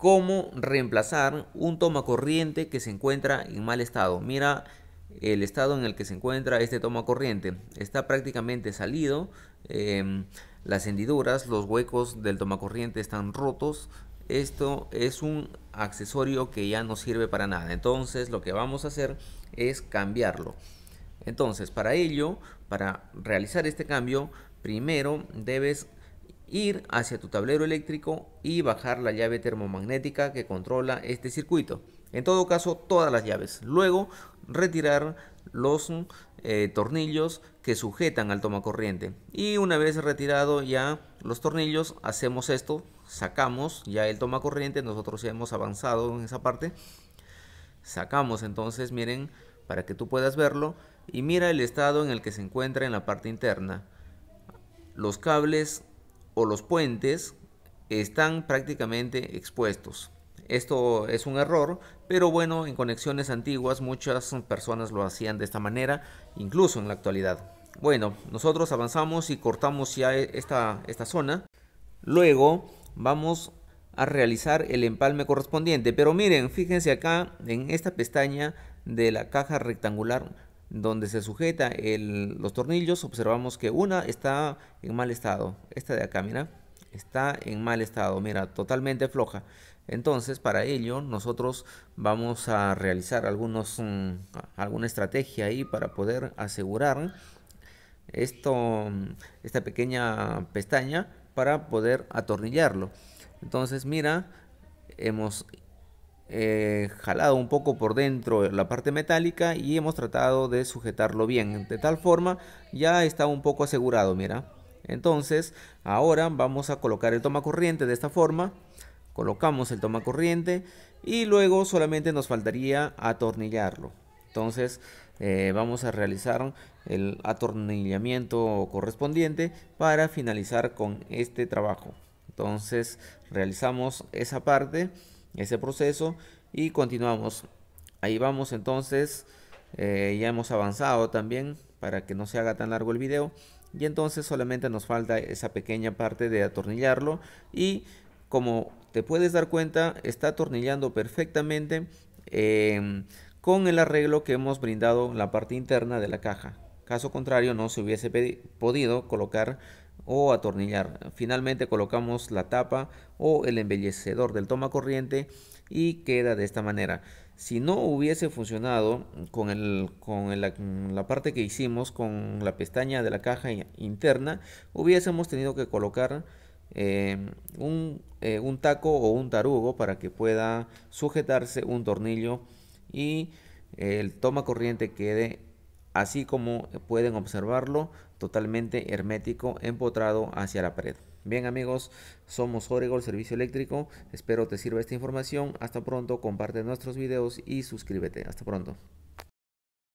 cómo reemplazar un toma corriente que se encuentra en mal estado. Mira el estado en el que se encuentra este toma corriente. Está prácticamente salido, em, las hendiduras, los huecos del toma corriente están rotos. Esto es un accesorio que ya no sirve para nada. Entonces lo que vamos a hacer es cambiarlo. Entonces para ello, para realizar este cambio, primero debes ir hacia tu tablero eléctrico y bajar la llave termomagnética que controla este circuito. En todo caso, todas las llaves. Luego, retirar los eh, tornillos que sujetan al tomacorriente. Y una vez retirado ya los tornillos, hacemos esto, sacamos ya el tomacorriente, nosotros ya hemos avanzado en esa parte. Sacamos entonces, miren, para que tú puedas verlo, y mira el estado en el que se encuentra en la parte interna. Los cables o los puentes están prácticamente expuestos. Esto es un error, pero bueno, en conexiones antiguas muchas personas lo hacían de esta manera, incluso en la actualidad. Bueno, nosotros avanzamos y cortamos ya e, esta, esta zona. Luego vamos a realizar el empalme correspondiente. Pero miren, fíjense acá en esta pestaña de la caja rectangular donde se sujeta el, los tornillos observamos que una está en mal estado esta de acá mira está en mal estado mira totalmente floja entonces para ello nosotros vamos a realizar algunos mm, alguna estrategia ahí para poder asegurar esto esta pequeña pestaña para poder atornillarlo entonces mira hemos eh, jalado un poco por dentro la parte metálica y hemos tratado de sujetarlo bien de tal forma ya está un poco asegurado mira entonces ahora vamos a colocar el toma corriente de esta forma colocamos el toma corriente y luego solamente nos faltaría atornillarlo entonces eh, vamos a realizar el atornillamiento correspondiente para finalizar con este trabajo entonces realizamos esa parte ese proceso y continuamos. Ahí vamos entonces, eh, ya hemos avanzado también para que no se haga tan largo el video y entonces solamente nos falta esa pequeña parte de atornillarlo y como te puedes dar cuenta está atornillando perfectamente em, con el arreglo que hemos brindado la parte interna de la caja caso contrario no se hubiese podido colocar o atornillar. Finalmente colocamos la tapa o el embellecedor del toma corriente y queda de esta manera. Si no hubiese funcionado con, el, con la, parte que hicimos con la pestaña de la caja interna, hubiésemos tenido que colocar eh, un, eh, un taco o un tarugo para que pueda sujetarse un tornillo y el toma corriente quede así como pueden observarlo totalmente hermético empotrado hacia la pared. Bien amigos, somos Oregol Servicio Eléctrico, espero te sirva esta información, hasta pronto, comparte nuestros videos y suscríbete, hasta pronto.